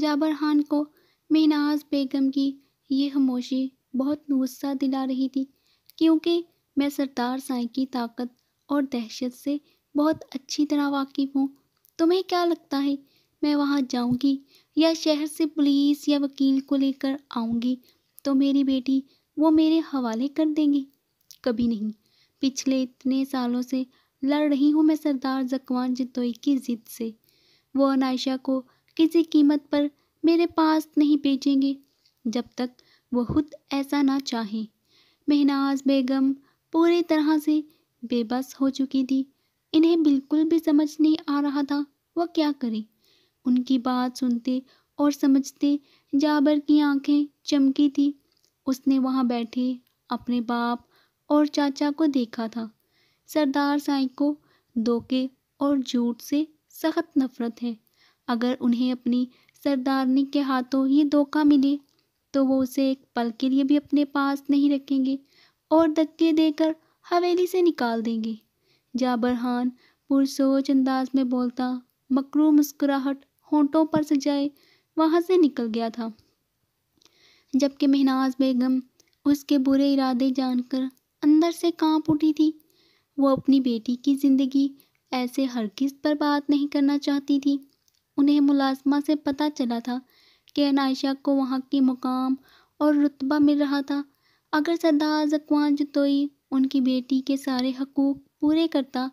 जाबर खान को मेहनाज बेगम की यह खामोशी बहुत गुस्सा दिला रही थी क्योंकि मैं सरदार साई की ताकत और दहशत से बहुत अच्छी तरह वाकिफ़ हूँ तुम्हें क्या लगता है मैं वहाँ जाऊँगी या शहर से पुलिस या वकील को लेकर आऊँगी तो मेरी बेटी वो मेरे हवाले कर देंगे कभी नहीं पिछले इतने सालों से लड़ रही हूँ मैं सरदार जकवान जतोई की ज़िद से वो अनायशा को किसी कीमत पर मेरे पास नहीं बेचेंगे जब तक वो खुद ऐसा ना चाहे महनाज बेगम पूरी तरह से बेबस हो चुकी थी इन्हें बिल्कुल भी समझ नहीं आ रहा था वह क्या करें उनकी बात सुनते और समझते जाबर की आंखें चमकी थी उसने वहाँ बैठे अपने बाप और चाचा को देखा था सरदार साई को धोखे और झूठ से सख्त नफरत है अगर उन्हें अपनी सरदारनी के हाथों ये धोखा मिले तो वो उसे एक पल के लिए भी अपने पास नहीं रखेंगे और धक्के देकर हवेली से निकाल देंगे जाबर खान पुरसोच अंदाज में बोलता मकरू मुस्कुराहट होंठों पर सजाए वहाँ से निकल गया था जबकि मेहनाज बेगम उसके बुरे इरादे जानकर अंदर से कांप उठी थी वो अपनी बेटी की ज़िंदगी ऐसे हर पर बात नहीं करना चाहती थी उन्हें मुलाजमा से पता चला था कि अनायशा को वहाँ की मुकाम और रुतबा मिल रहा था अगर सरदार जकवान जतोई उनकी बेटी के सारे हकूक़ पूरे करता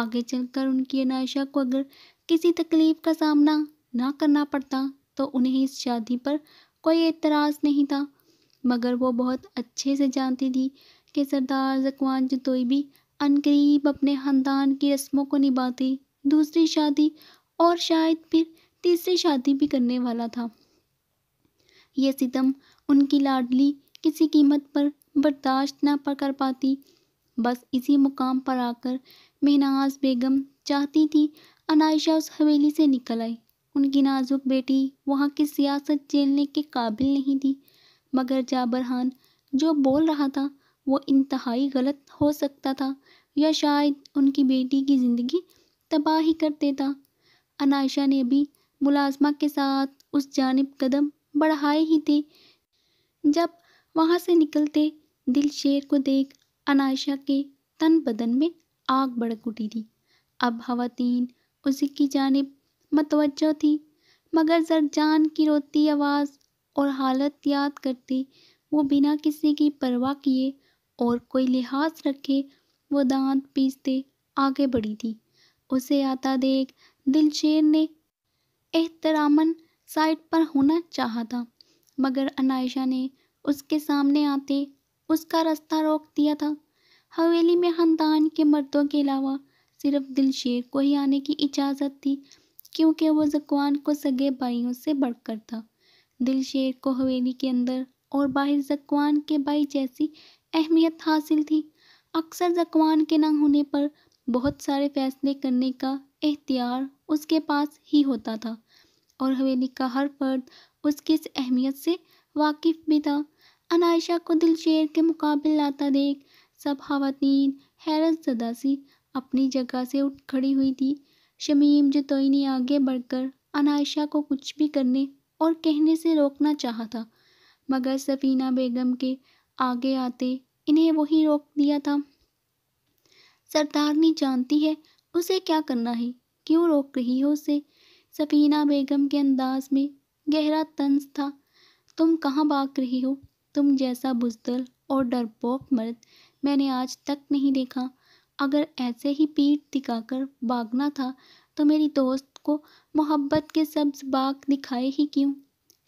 आगे चलकर उनकी अनायशा को अगर किसी तकलीफ़ का सामना ना करना पड़ता तो उन्हें इस शादी पर कोई एतराज़ नहीं था मगर वो बहुत अच्छे से जानती थी कि सरदार जकवान जतोई भी अनकरीब अपने ख़ानदान की रस्मों को निभाती दूसरी शादी और शायद फिर तीसरी शादी भी करने वाला था यह सितम उनकी लाडली किसी कीमत पर बर्दाश्त ना पर कर पाती बस इसी मुकाम पर आकर मेहनाज बेगम चाहती थी अनायशा उस हवेली से निकल आई उनकी नाजुक बेटी वहाँ की सियासत झेलने के काबिल नहीं थी मगर जाबर खान जो बोल रहा था वो इंतहाई गलत हो सकता था या शायद उनकी बेटी की ज़िंदगी तबाह ही कर देता अनायशा ने भी मुलाजमा के साथ उस जानब कदम बढ़ाए ही थे जब वहाँ से निकलते दिल शेर को देख अनायशा के तन बदन में आग बढ़क उठी थी अब हवातीन उसी की जानब मतवजो थी मगर जरजान की रोती आवाज़ और हालत याद करते वो बिना किसी की परवाह किए और कोई लिहाज रखे वो दांत पीसते आगे बढ़ी थी उसे आता देख दिलशेर ने एहतरामन साइड पर होना चाहा था मगर अनायशा ने उसके सामने आते उसका रास्ता रोक दिया था हवेली में ख़ानदान के मर्दों के अलावा सिर्फ दिलशेर को ही आने की इजाज़त थी क्योंकि वो जकवान को सगे भाइयों से बढ़कर था दिलशेर को हवेली के अंदर और बाहर जकवान के भाई जैसी अहमियत हासिल थी अक्सर जकवान के ना होने पर बहुत सारे फैसले करने का एहतियार उसके पास ही होता था और हवेली का हर फर्द उसकी इस अहमियत से वाकिफ भी था अनायशा को दिल शेर के मुकाबले लाता देख सब खातन हैरत ज़दा सी अपनी जगह से उठ खड़ी हुई थी शमीम जतोई ने आगे बढ़कर अनायशा को कुछ भी करने और कहने से रोकना चाहा था मगर सफ़ीना बेगम के आगे आते इन्हें वही रोक दिया था सरदारनी जानती है उसे क्या करना है क्यों रोक रही हो उसे सफीना बेगम के अंदाज में गहरा तंज था तुम कहाँ भाग रही हो तुम जैसा बुजदल और डरपोक मर्द मैंने आज तक नहीं देखा अगर ऐसे ही पीठ दिखाकर भागना था तो मेरी दोस्त को मोहब्बत के सब्ज बाग दिखाए ही क्यों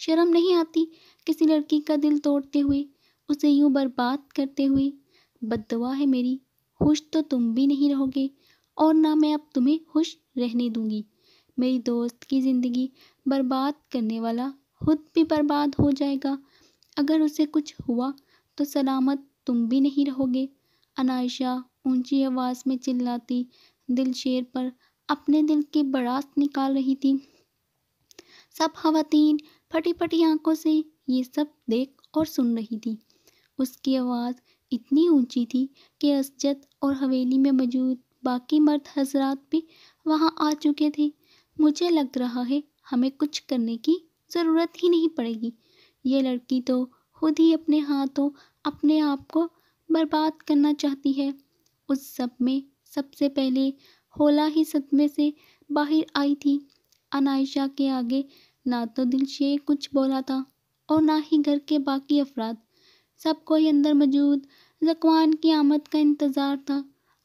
शर्म नहीं आती किसी लड़की का दिल तोड़ते हुए उसे यूं बर्बाद करते हुए बदवा है मेरी खुश तो तुम भी नहीं रहोगे और ना मैं अब तुम्हें खुश रहने दूंगी मेरी दोस्त की ज़िंदगी बर्बाद करने वाला खुद भी बर्बाद हो जाएगा अगर उसे कुछ हुआ तो सलामत तुम भी नहीं रहोगे अनायशा ऊंची आवाज़ में चिल्लाती दिल शेर पर अपने दिल की बड़ास निकाल रही थी सब खातन फटी फटी आंखों से ये सब देख और सुन रही थी उसकी आवाज़ इतनी ऊंची थी कि असजत और हवेली में मौजूद बाकी मर्द हजरात भी वहाँ आ चुके थे मुझे लग रहा है हमें कुछ करने की ज़रूरत ही नहीं पड़ेगी ये लड़की तो खुद ही अपने हाथों अपने आप को बर्बाद करना चाहती है उस सब में सबसे पहले होला ही सदमे से बाहर आई थी अनायशा के आगे ना तो दिल से कुछ बोला था और ना ही घर के बाकी अफराद सब कोई अंदर मौजूद जकवान की आमद का इंतज़ार था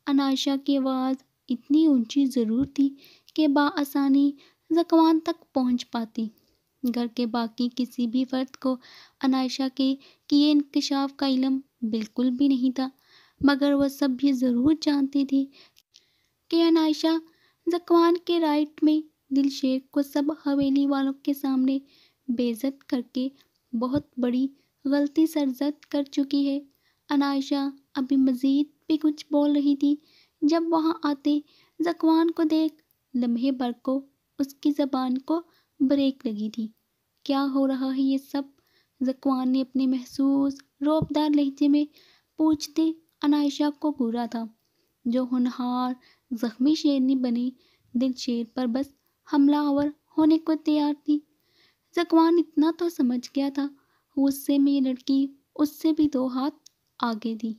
अनायशा की आवाज़ इतनी ऊंची ज़रूर थी कि बासानी जकवान तक पहुंच पाती घर के बाकी किसी भी फर्द को अनायशा के किए इंकशाफ का इलम बिल्कुल भी नहीं था मगर वह सब ये ज़रूर जानती थी कि अनायशा जकवान के राइट में दिल शेर को सब हवेली वालों के सामने बेजत करके बहुत बड़ी गलती सरजद कर चुकी है अनायशा अभी मज़ीद भी कुछ बोल रही थी जब वहाँ आते जकवान को देख लम्हे भर को उसकी ज़बान को ब्रेक लगी थी क्या हो रहा है ये सब जकवान ने अपने महसूस रोबदार लहजे में पूछते अनायशा को घूरा था जो होनहार ज़ख्मी शेरनी बनी दिल शेर पर बस हमलावर होने को तैयार थी जकवान इतना तो समझ गया था गुस्से में ये लड़की उससे भी दो हाथ आगे थी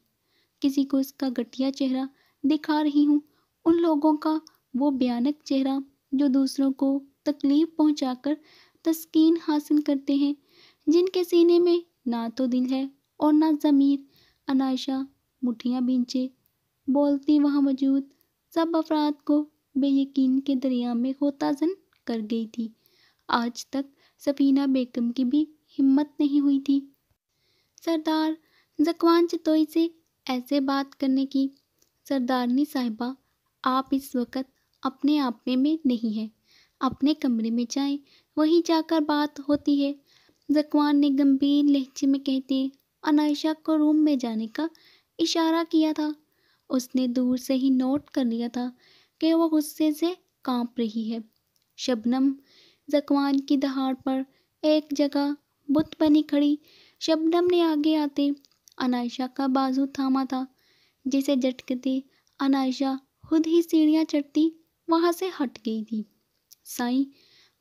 किसी को इसका घटिया चेहरा दिखा रही हूँ उन लोगों का वो भयानक चेहरा जो दूसरों को तकलीफ़ पहुंचाकर तस्कीन हासिल करते हैं जिनके सीने में ना तो दिल है और ना ज़मीर अनायशा मुठियाँ बींचे बोलती वहाँ मौजूद सब अफराद को बेयकीन के दरिया में खोताजन कर गई थी आज तक सफीना बेगम की भी हिम्मत नहीं हुई थी सरदार जकवान चतोई से ऐसे बात करने की सरदारनी साहिबा आप इस वक्त अपने आपने में नहीं हैं अपने कमरे में जाएं वहीं जाकर बात होती है जकवान ने गंभीर लहजे में कहते अनायशा को रूम में जाने का इशारा किया था उसने दूर से ही नोट कर लिया था कि वह गुस्से से कांप रही है शबनम जकवान की दहाड़ पर एक जगह बुत बनी खड़ी शबनम ने आगे आते अनायशा का बाजू थामा था जिसे झटकते अनायशा खुद ही सीढ़ियाँ चढ़ती वहाँ से हट गई थी साईं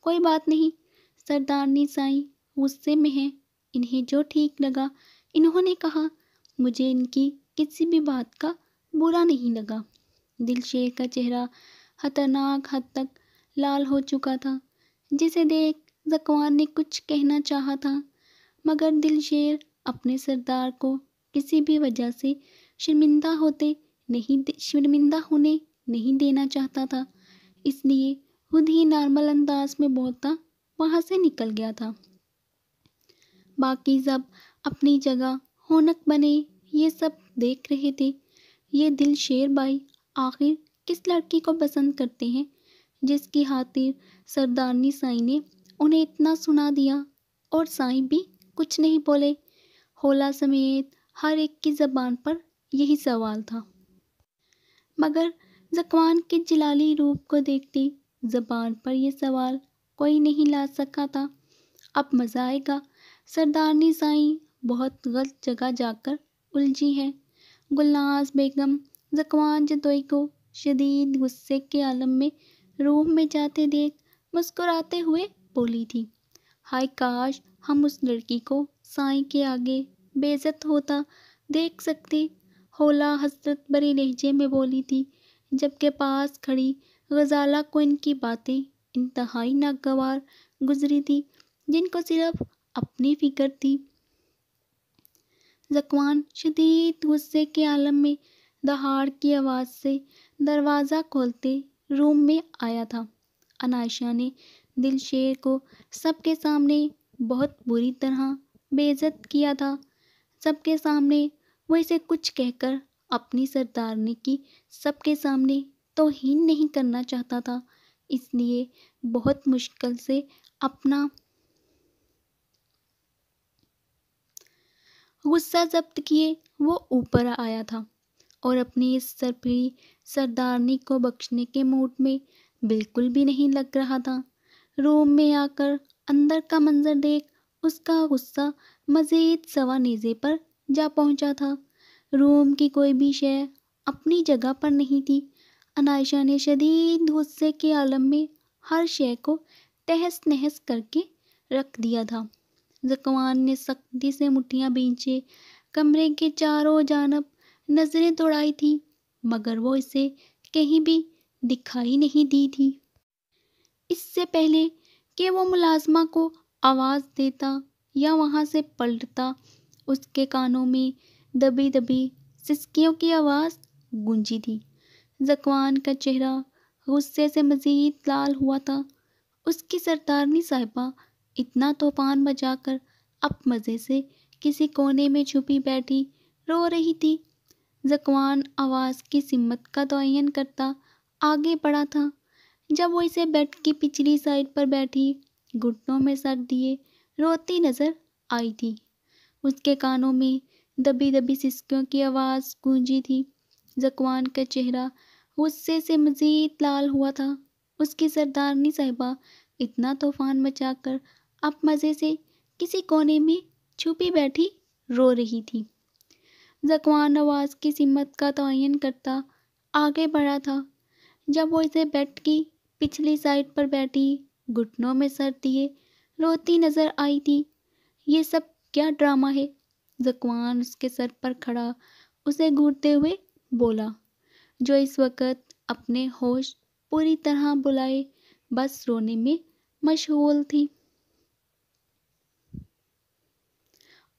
कोई बात नहीं सरदारनी साईं गुस्से में है इन्हें जो ठीक लगा इन्होंने कहा मुझे इनकी किसी भी बात का बुरा नहीं लगा दिल शेर का चेहरा खतरनाक हद तक लाल हो चुका था जिसे देख जकवान ने कुछ कहना चाहा था मगर दिल शेर अपने सरदार को किसी भी वजह से शर्मिंदा होते नहीं शर्मिंदा होने नहीं देना चाहता था इसलिए खुद ही नॉर्मल अंदाज में बोलता वहाँ से निकल गया था बाकी सब अपनी जगह होनक बने ये सब देख रहे थे ये दिल शेर भाई आखिर किस लड़की को पसंद करते हैं जिसकी खातिर सरदारनी साई ने उन्हें इतना सुना दिया और साई भी कुछ नहीं बोले होला समेत हर एक की ज़बान पर यही सवाल था मगर जकवान के जलाली रूप को देखते ज़बान पर यह सवाल कोई नहीं ला सका था अब मज़ा आएगा सरदार निसाई बहुत गलत जगह जाकर उलझी है गुलनाज बेगम जकवान जदोई को शदीद गुस्से के आलम में रूम में जाते देख मुस्कुराते हुए बोली थी हाय काश हम उस लड़की को साई के आगे बेजत होता देख सकती होला हसरत भरे लहजे में बोली थी जबकि पास खड़ी गजाला को इनकी बातें इंतहाई नागवार गुजरी थी जिनको सिर्फ अपनी फिक्र थी जकवान शदीद गुस्से के आलम में दहाड़ की आवाज़ से दरवाज़ा खोलते रूम में आया था अनायशा ने दिल शेर को सबके सामने बहुत बुरी तरह बेजत किया था सबके सामने वो इसे कुछ कहकर अपनी सरदारनी की सबके सामने तोहीन नहीं करना चाहता था इसलिए बहुत मुश्किल से अपना गुस्सा जब्त किए वो ऊपर आया था और अपनी इस सरपीड़ी सरदारनी को बख्शने के मूड में बिल्कुल भी नहीं लग रहा था रूम में आकर अंदर का मंजर देख उसका गुस्सा मज़ीद सवा नीजे पर जा पहुंचा था रूम की कोई भी शय अपनी जगह पर नहीं थी अनायशा ने शदीद गुस्से के आलम में हर शय को तहस नहस करके रख दिया था जकवान ने सख्ती से मुठियाँ बींचे कमरे के चारों जानब नज़रें दौड़ाई थी मगर वो इसे कहीं भी दिखाई नहीं दी थी इससे पहले कि वो मुलाजमा को आवाज़ देता या वहाँ से पलटता उसके कानों में दबी दबी सिसकियों की आवाज़ गूंजी थी जकवान का चेहरा गुस्से से मज़ीद लाल हुआ था उसकी सरदारनी साहिबा इतना तूफान बजाकर अब मज़े से किसी कोने में छुपी बैठी रो रही थी जकवान आवाज़ की सिमत का तयन करता आगे बढ़ा था जब वो इसे बेड की पिछली साइड पर बैठी घुटनों में सर दिए रोती नजर आई थी उसके कानों में दबी दबी सिसकियों की आवाज़ गूंजी थी जकवान का चेहरा गुस्से से मज़ीद लाल हुआ था उसकी सरदारनी साहिबा इतना तूफान मचा कर अब मज़े से किसी कोने में छुपी बैठी रो रही थी जकवान आवाज़ की सिमत का तयन करता आगे बढ़ा था जब वो इसे बैठ की पिछली साइड पर बैठी घुटनों में सर दिए रोती नजर आई थी ये सब क्या ड्रामा है जकवान उसके सर पर खड़ा उसे घूरते हुए बोला जो इस वक्त अपने होश पूरी तरह बुलाए बस रोने में मशहूल थी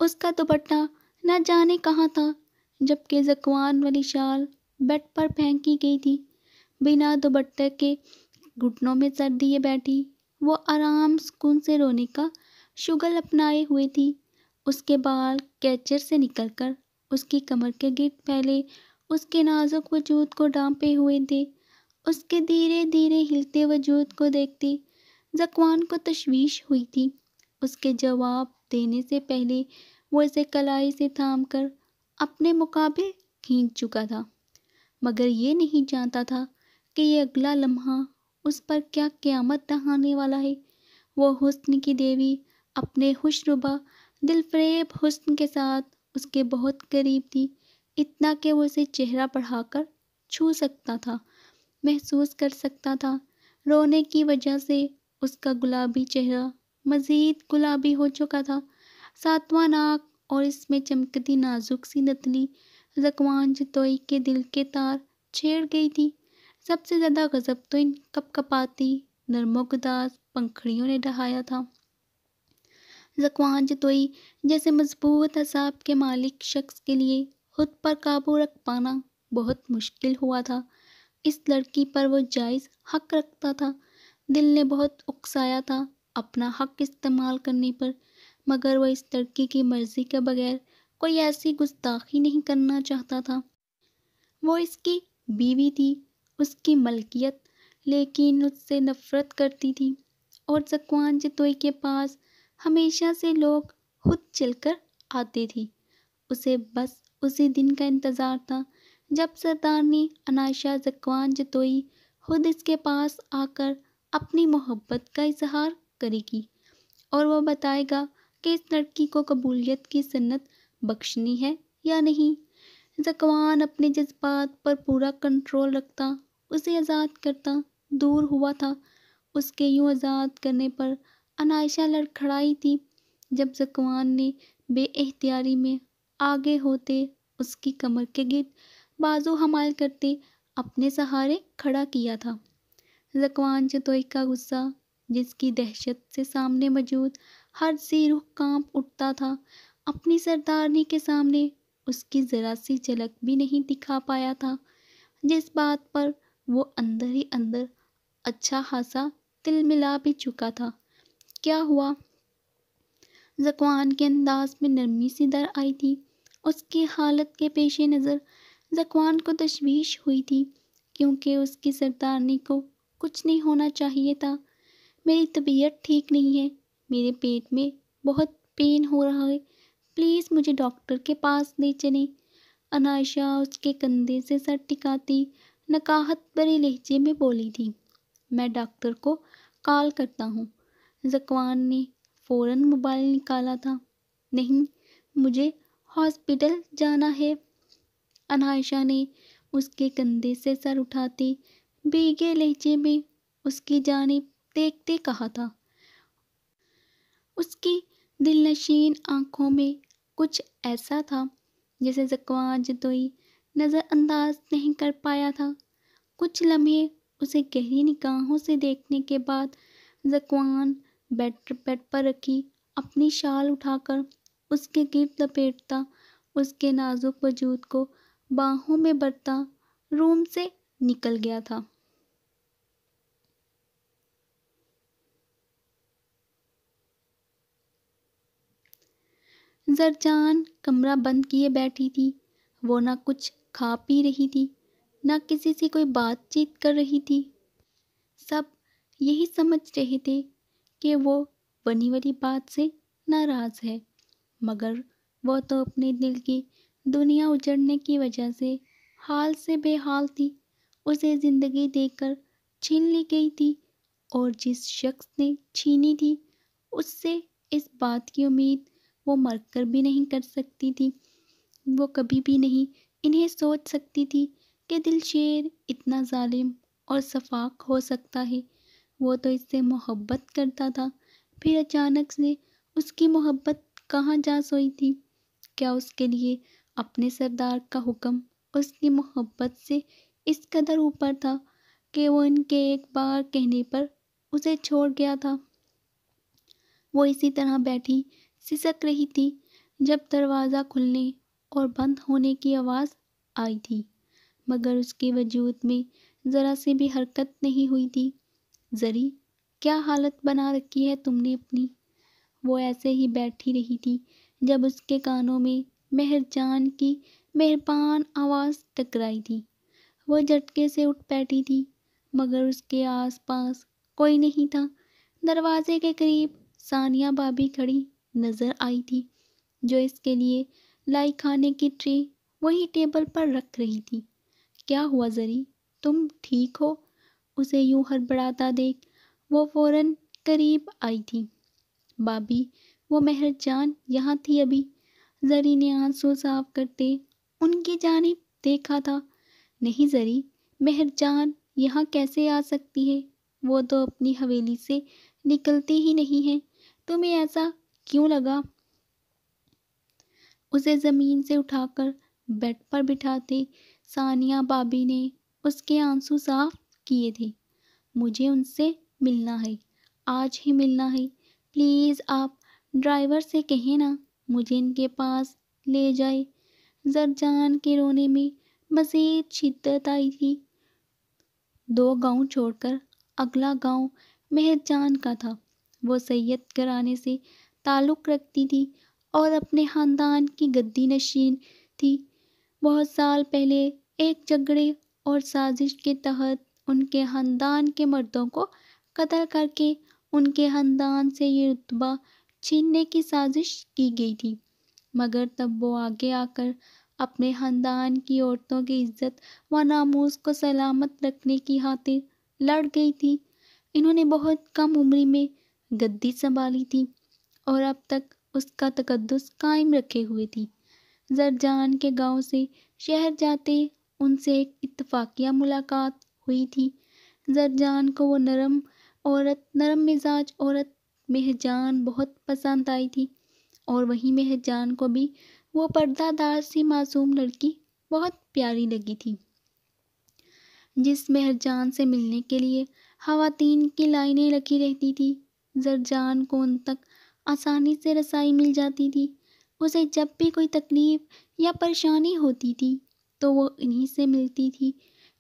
उसका दुपट्टा न जाने कहाँ था जबकि जकवान वाली शाल बेड पर फेंकी गई थी बिना दुपट्टे के घुटनों में सर दिए बैठी वो आराम सुकून से रोने का शुगल अपनाए हुए थी उसके बाल कैचर से निकलकर उसकी कमर के गिरद फैले उसके नाजुक वजूद को डांपे हुए थे उसके धीरे धीरे हिलते वजूद को देखते जकवान को तशवीश हुई थी उसके जवाब देने से पहले वो इसे कलाई से थाम कर अपने मुकाबले खींच चुका था मगर ये नहीं जानता था कि ये अगला लम्हा उस पर क्या क़्यामत दहाने वाला है वो हुस्न की देवी अपने खुशरुबा दिलफरेब हुस्न के साथ उसके बहुत करीब थी इतना कि वो उसे चेहरा बढ़ाकर छू सकता था महसूस कर सकता था रोने की वजह से उसका गुलाबी चेहरा मज़ीद गुलाबी हो चुका था सातवां नाक और इसमें चमकती नाजुक सी नतली जकवान जतोई के दिल के तार छेड़ गई थी सबसे ज़्यादा गज़ब तो इन कपकपाती नरमों पंखड़ियों ने ढहाया था जकवान जतोई जैसे मजबूत असाब के मालिक शख्स के लिए खुद पर काबू रख पाना बहुत मुश्किल हुआ था इस लड़की पर वो जायज़ हक रखता था दिल ने बहुत उकसाया था अपना हक इस्तेमाल करने पर मगर वह इस लड़की की मर्ज़ी के बगैर कोई ऐसी गुस्ताखी नहीं करना चाहता था वो इसकी बीवी थी उसकी मलकियत लेकिन उससे नफ़रत करती थी और जकवान जतोई के पास हमेशा से लोग खुद चलकर आती थी उसे बस उसी दिन का इंतज़ार था जब सरदारनी अनाशा जकवान जतोई खुद इसके पास आकर अपनी मोहब्बत का इजहार करेगी और वह बताएगा कि इस लड़की को कबूलियत की सन्नत बख्शनी है या नहीं जकवान अपने जज्बात पर पूरा कंट्रोल रखता उसे आज़ाद करता दूर हुआ था उसके यूँ आज़ाद करने पर अनायशा लड़खड़ाई थी जब जकवान ने बेअ्तियारी में आगे होते उसकी कमर के गिर बाजू हमाल करते अपने सहारे खड़ा किया था जकवान चतोई का गुस्सा जिसकी दहशत से सामने मौजूद हर सी रुख कांप उठता था अपनी सरदारनी के सामने उसकी ज़रा सी झलक भी नहीं दिखा पाया था जिस बात पर वो अंदर ही अंदर अच्छा खासा तिल मिला भी चुका था क्या हुआ जकवान के अंदाज में नरमी सी दर आई थी उसकी हालत के पेश नज़र जकवान को तशवीश हुई थी क्योंकि उसकी सरदारनी को कुछ नहीं होना चाहिए था मेरी तबीयत ठीक नहीं है मेरे पेट में बहुत पेन हो रहा है प्लीज़ मुझे डॉक्टर के पास ले चले अनायशा उसके कंधे से सर टिकाती नकाहत भरे लहजे में बोली थी मैं डॉक्टर को कॉल करता हूँ जकवान ने फ़ौर मोबाइल निकाला था नहीं मुझे हॉस्पिटल जाना है अनायशा ने उसके कंधे से सर उठाते भीगे लहजे में उसकी जानब देखते कहा था उसकी दिलनशीन आंखों में कुछ ऐसा था जिसे जकवान जतोई नज़रअंदाज नहीं कर पाया था कुछ लम्हे उसे गहरी निगाहों से देखने के बाद जकवान बेड बेड पर रखी अपनी शाल उठाकर उसके गिर लपेटता उसके नाजुक वजूद को बाहों में बरता रूम से निकल गया था जरजान कमरा बंद किए बैठी थी वो ना कुछ खा पी रही थी ना किसी से कोई बातचीत कर रही थी सब यही समझ रहे थे कि वो बनी वाली बात से नाराज़ है मगर वो तो अपने दिल की दुनिया उजड़ने की वजह से हाल से बेहाल थी उसे ज़िंदगी देकर छीन ली गई थी और जिस शख्स ने छीनी थी उससे इस बात की उम्मीद वो मरकर भी नहीं कर सकती थी वो कभी भी नहीं इन्हें सोच सकती थी कि दिल शेर इतना ालिम और शफाक हो सकता है वो तो इससे मोहब्बत करता था फिर अचानक से उसकी मोहब्बत कहाँ जा सोई थी क्या उसके लिए अपने सरदार का हुक्म उसकी मोहब्बत से इस कदर ऊपर था कि वो इनके एक बार कहने पर उसे छोड़ गया था वो इसी तरह बैठी सिसक रही थी जब दरवाज़ा खुलने और बंद होने की आवाज़ आई थी मगर उसके वजूद में ज़रा से भी हरकत नहीं हुई थी जरी क्या हालत बना रखी है तुमने अपनी वो ऐसे ही बैठी रही थी जब उसके कानों में मेहरजान की मेहरबान आवाज़ टकराई थी वो झटके से उठ बैठी थी मगर उसके आसपास कोई नहीं था दरवाजे के करीब सानिया भाभी खड़ी नज़र आई थी जो इसके लिए लाई खाने की ट्रे वही टेबल पर रख रही थी क्या हुआ जरी तुम ठीक हो उसे यूं हड़बड़ाता देख वो फौरन करीब आई थी बाबी वो जान यहाँ थी अभी जरी ने आंसू साफ करते उनकी जानब देखा था नहीं जरी मेहर जान यहाँ कैसे आ सकती है वो तो अपनी हवेली से निकलती ही नहीं है तुम्हें ऐसा क्यों लगा उसे ज़मीन से उठाकर बेड पर बिठाते सानिया बाबी ने उसके आंसू साफ किए थे मुझे उनसे मिलना है आज ही मिलना है प्लीज़ आप ड्राइवर से कहें ना मुझे इनके पास ले जाए जरजान के रोने में मज़ीद शिद्दत आई थी दो गांव छोड़कर अगला गांव मेहरजान का था वो सैयद घराने से ताल्लुक़ रखती थी और अपने ख़ानदान की गद्दी नशीन थी बहुत साल पहले एक झगड़े और साजिश के तहत उनके ख़ानदान के मर्दों को कत्ल करके उनके ख़ानदान से ये रुतबा छीनने की साजिश की गई थी मगर तब वो आगे आकर अपने ख़ानदान की औरतों की इज्जत व नामोज को सलामत रखने की खातिर लड़ गई थी इन्होंने बहुत कम उम्र में गद्दी संभाली थी और अब तक उसका तकदस कायम रखे हुए थी जरजान के गांव से शहर जाते उनसे एक इतफाक़िया मुलाकात हुई थी जरजान को वो नरम औरत नरम मिजाज औरत मेहजान बहुत पसंद आई थी और वहीं मेहजान को भी वो पर्दादार सी मासूम लड़की बहुत प्यारी लगी थी जिस मेहरजान से मिलने के लिए खातन की लाइनें लगी रहती थी जरजान को उन तक आसानी से रसाई मिल जाती थी उसे जब भी कोई तकलीफ़ या परेशानी होती थी तो वो इन्हीं से मिलती थी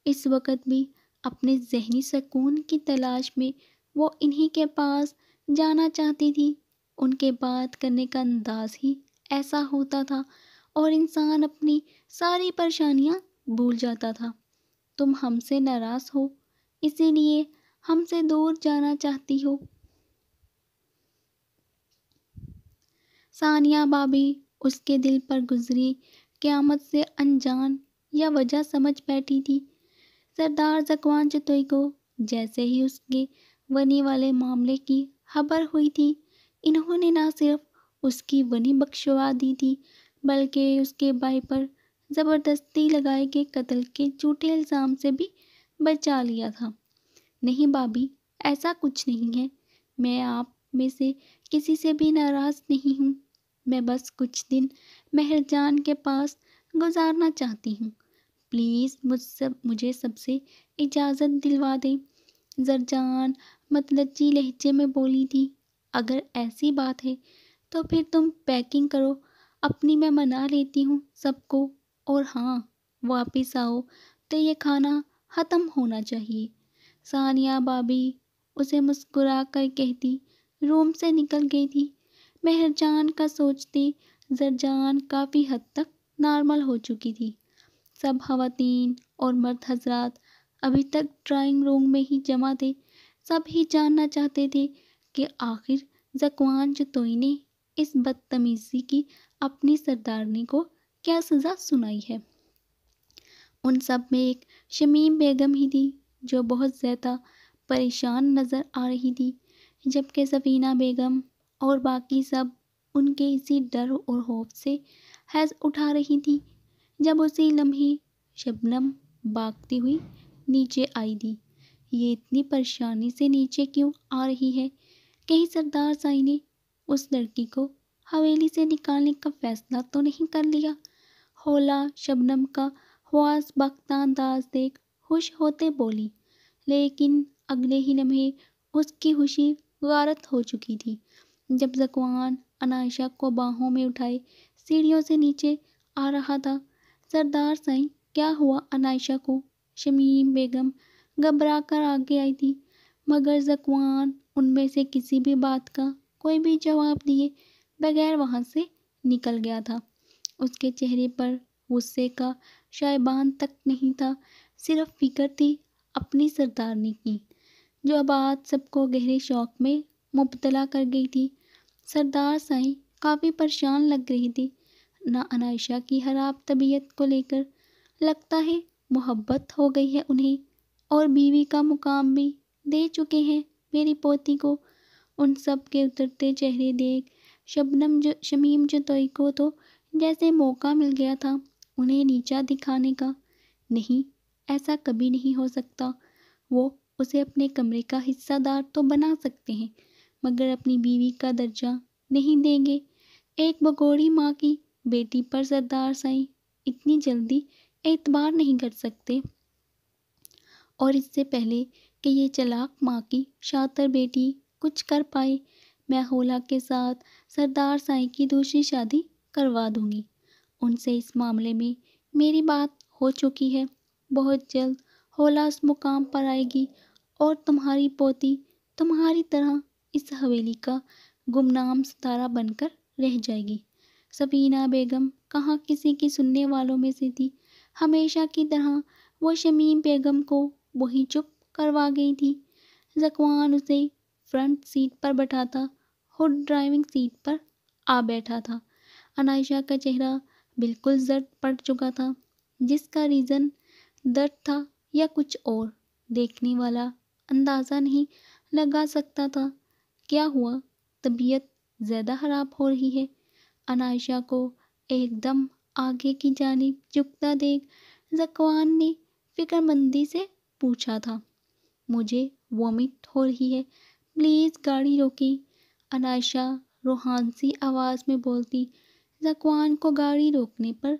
इस वक्त भी अपने जहनी सकून की तलाश में वो इन्हीं के पास जाना चाहती थी उनके बात करने का अंदाज ही ऐसा होता था और इंसान अपनी सारी परेशानियाँ भूल जाता था तुम हमसे नाराज़ हो इसीलिए हमसे दूर जाना चाहती हो सानिया भाभी उसके दिल पर गुजरी क़्यामत से अनजान या वजह समझ बैठी थी सरदार जकवान चतोई को जैसे ही उसके वनी वाले मामले की खबर हुई थी इन्होंने ना सिर्फ उसकी वनी बख्शवा दी थी बल्कि उसके भाई पर ज़बरदस्ती लगाए गए कत्ल के झूठे इल्ज़ाम से भी बचा लिया था नहीं भाभी ऐसा कुछ नहीं है मैं आप में से किसी से भी नाराज़ नहीं हूँ मैं बस कुछ दिन मेहरजान के पास गुजारना चाहती हूँ प्लीज़ मुझ सब मुझे सबसे इजाज़त दिलवा दें जरजान मतलजी लहजे में बोली थी अगर ऐसी बात है तो फिर तुम पैकिंग करो अपनी मैं मना लेती हूँ सबको और हाँ वापस आओ तो ये खाना ख़त्म होना चाहिए सानिया बाबी उसे मुस्कुरा कर कहती रूम से निकल गई थी मेहरजान का सोचते जरजान काफ़ी हद तक नॉर्मल हो चुकी थी सब खातन और मर्द हजरात अभी तक ड्राइंग रूम में ही जमा थे सब ही जानना चाहते थे कि आखिर जकवान जतोई ने इस बदतमीज़ी की अपनी सरदारनी को क्या सज़ा सुनाई है उन सब में एक शमीम बेगम ही थी जो बहुत ज़्यादा परेशान नज़र आ रही थी जबकि सफ़ीना बेगम और बाकी सब उनके इसी डर और खौफ से हैज उठा रही थी जब उसी लम्हे शबनम भागती हुई नीचे आई थी ये इतनी परेशानी से नीचे क्यों आ रही है कहीं सरदार साई ने उस लड़की को हवेली से निकालने का फैसला तो नहीं कर लिया होला शबनम का ख्वास बख्ता अंदाज देख खुश होते बोली लेकिन अगले ही लम्हे उसकी खुशी गारत हो चुकी थी जब जकवान अनायशा को बाहों में उठाए सीढ़ियों से नीचे आ रहा था सरदार साई क्या हुआ अनायशा को शमीम बेगम घबरा कर आगे आई थी मगर जकवान उनमें से किसी भी बात का कोई भी जवाब दिए बगैर वहाँ से निकल गया था उसके चेहरे पर गुस्से का शायबान तक नहीं था सिर्फ फिक्र थी अपनी सरदारनी की जो बात सबको गहरे शौक में मुबतला कर गई थी सरदार साई काफ़ी परेशान लग रही थी ना अनायशा की खराब तबीयत को लेकर लगता है मोहब्बत हो गई है उन्हें और बीवी का मुकाम भी दे चुके हैं मेरी पोती को उन सब के उतरते चेहरे देख शबनम जो शमीम जतोई को तो जैसे मौका मिल गया था उन्हें नीचा दिखाने का नहीं ऐसा कभी नहीं हो सकता वो उसे अपने कमरे का हिस्सादार तो बना सकते हैं मगर अपनी बीवी का दर्जा नहीं देंगे एक भगोड़ी माँ की बेटी पर सरदार साई इतनी जल्दी एतबार नहीं कर सकते और इससे पहले कि ये चलाक माँ की शातर बेटी कुछ कर पाए मैं होला के साथ सरदार साई की दूसरी शादी करवा दूंगी उनसे इस मामले में मेरी बात हो चुकी है बहुत जल्द होला उस मुकाम पर आएगी और तुम्हारी पोती तुम्हारी तरह इस हवेली का गुमनाम सितारा बनकर रह जाएगी सफीना बेगम कहाँ किसी की सुनने वालों में से थी हमेशा की तरह वो शमीम बेगम को वही चुप करवा गई थी जकवान उसे फ्रंट सीट पर था हुड ड्राइविंग सीट पर आ बैठा था अनायशा का चेहरा बिल्कुल जर्द पड़ चुका था जिसका रीज़न दर्द था या कुछ और देखने वाला अंदाज़ा नहीं लगा सकता था क्या हुआ तबीयत ज़्यादा ख़राब हो रही है अनायशा को एकदम आगे की जानिब झुकता देख जकवान ने फिक्रमंदी से पूछा था मुझे वॉमिट हो रही है प्लीज़ गाड़ी रोकी अनायशा रूहान सी आवाज़ में बोलती जकवान को गाड़ी रोकने पर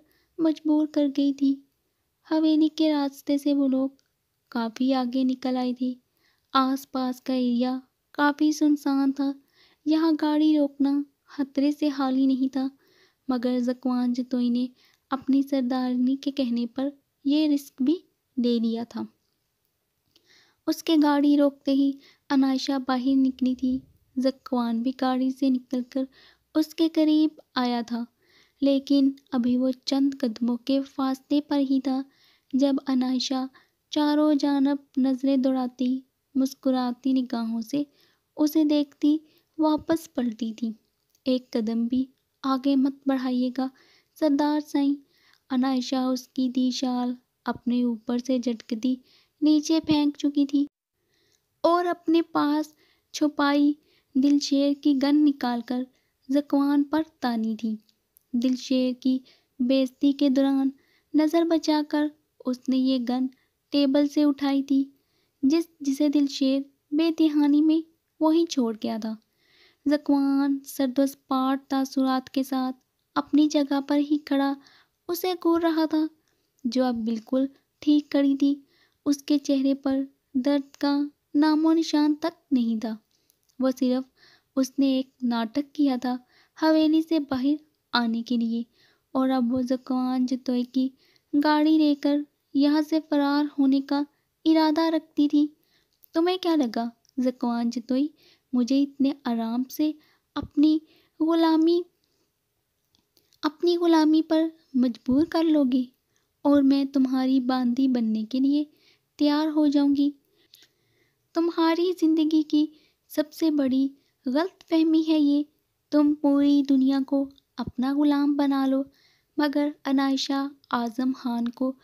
मजबूर कर गई थी हवेली के रास्ते से वो लोग काफ़ी आगे निकल आई थी आसपास का एरिया काफ़ी सुनसान था यहाँ गाड़ी रोकना खतरे से हाली नहीं था मगर जकवान जतोई ने अपनी सरदारनी के कहने पर यह रिस्क भी ले लिया था उसके गाड़ी रोकते ही अनायशा बाहर निकली थी जकवान भी गाड़ी से निकलकर उसके करीब आया था लेकिन अभी वो चंद कदमों के फासले पर ही था जब अनायशा चारों जानब नज़रें दौड़ाती मुस्कुराती निगाहों से उसे देखती वापस पलटी थी एक कदम भी आगे मत बढ़ाइएगा सरदार साई अनायशा उसकी दी शाल अपने ऊपर से झटकती नीचे फेंक चुकी थी और अपने पास छुपाई दिल शेर की गन निकालकर जकवान पर तानी थी दिल शेर की बेइज्जती के दौरान नज़र बचाकर उसने ये गन टेबल से उठाई थी जिस जिसे दिल शेर बेतिहानी में वहीं छोड़ गया था जकवान सरदस पाठ तासुरात के साथ अपनी जगह पर ही खड़ा उसे घूर रहा था जो अब बिल्कुल ठीक खड़ी थी उसके चेहरे पर दर्द का नामो निशान तक नहीं था वह सिर्फ उसने एक नाटक किया था हवेली से बाहर आने के लिए और अब वो जकवान जतोई की गाड़ी लेकर यहाँ से फरार होने का इरादा रखती थी तुम्हें क्या लगा ज़कवान जतोई मुझे इतने आराम से अपनी ग़ुलामी अपनी ग़ुलामी पर मजबूर कर लोगे और मैं तुम्हारी बांदी बनने के लिए तैयार हो जाऊंगी तुम्हारी ज़िंदगी की सबसे बड़ी गलत फहमी है ये तुम पूरी दुनिया को अपना ग़ुलाम बना लो मगर अनायशा आज़म खान को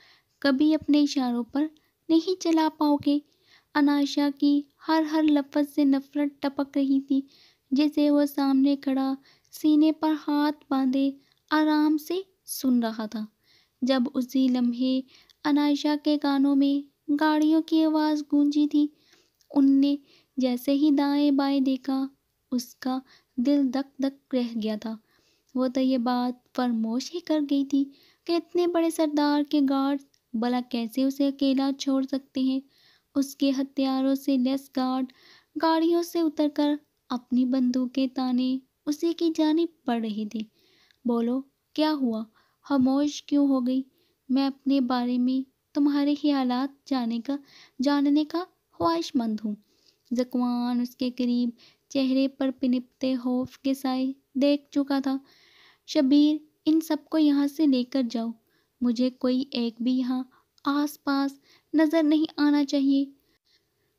कभी अपने इशारों पर नहीं चला पाओगे अनायशा की हर हर लफ्ज़ से नफ़रत टपक रही थी जिसे वह सामने खड़ा सीने पर हाथ बांधे आराम से सुन रहा था जब उसी लम्हे अनायशा के कानों में गाड़ियों की आवाज़ गूंजी थी उनने जैसे ही दाएं बाएं देखा उसका दिल धक धक रह गया था वो तो ये बात फरमोश ही कर गई थी कि इतने बड़े सरदार के गार्ड भला कैसे उसे अकेला छोड़ सकते हैं उसके हथियारों से लेस गार्ड गाड़ियों से उतरकर अपनी बंदूकें ताने उसी की जानी पड़ रही थी बोलो क्या हुआ खामोश क्यों हो गई मैं अपने बारे में तुम्हारे ख्याल जाने का जानने का ख्वाहिशमंद हूँ जकवान उसके करीब चेहरे पर पिनपते होफ के साए देख चुका था शबीर इन सबको यहाँ से लेकर जाओ मुझे कोई एक भी यहाँ आसपास नज़र नहीं आना चाहिए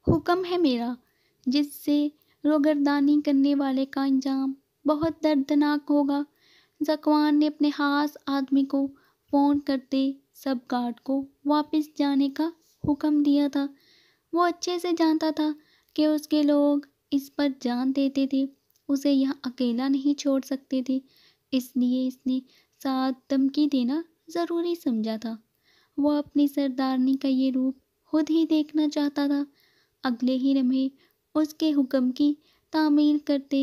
हुक्म है मेरा जिससे रोगरदानी करने वाले का अंजाम बहुत दर्दनाक होगा जकवान ने अपने खास आदमी को फ़ोन करते सब गार्ड को वापस जाने का हुक्म दिया था वो अच्छे से जानता था कि उसके लोग इस पर जान देते थे उसे यहाँ अकेला नहीं छोड़ सकते थे इसलिए इसने साथ धमकी देना ज़रूरी समझा था वह अपनी सरदारनी का ये रूप खुद ही देखना चाहता था अगले ही लम्हे उसके हुक्म की तामील करते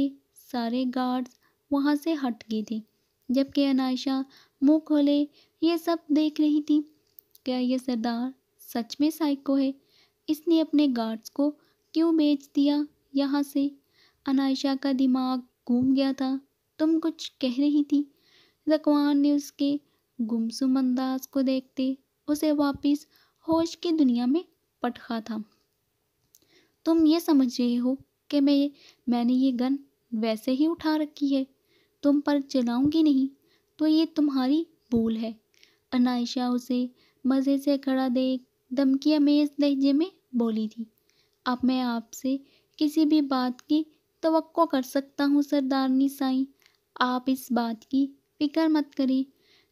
सारे गार्ड्स वहाँ से हट गए थे जबकि अनायशा मुंह खोले ये सब देख रही थी क्या यह सरदार सच में साइको है इसने अपने गार्ड्स को क्यों बेच दिया यहाँ से अनायशा का दिमाग घूम गया था तुम कुछ कह रही थी जकवान ने उसके गुमसुम अंदाज को देखते उसे वापिस होश की दुनिया में पटखा था तुम ये समझ रहे हो कि मैं मैंने ये गन वैसे ही उठा रखी है तुम पर चलाऊंगी नहीं तो ये तुम्हारी भूल है अनायशा उसे मज़े से खड़ा देख धमकी अमेज लहजे में बोली थी अब मैं आपसे किसी भी बात की तो कर सकता हूँ सरदारनी साई आप इस बात की फिक्र मत करें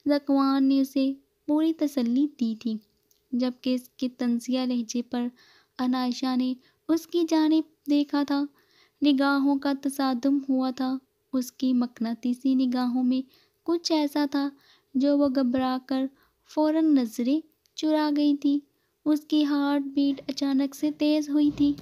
जकवान ने उसे पूरी तसल्ली दी थी जबकि इसके तंजिया लहजे पर अनायशा ने उसकी जानब देखा था निगाहों का तसादम हुआ था उसकी मकनातीसी निगाहों में कुछ ऐसा था जो वह घबरा कर फौरन नज़रें चुरा गई थी उसकी हार्ट बीट अचानक से तेज़ हुई थी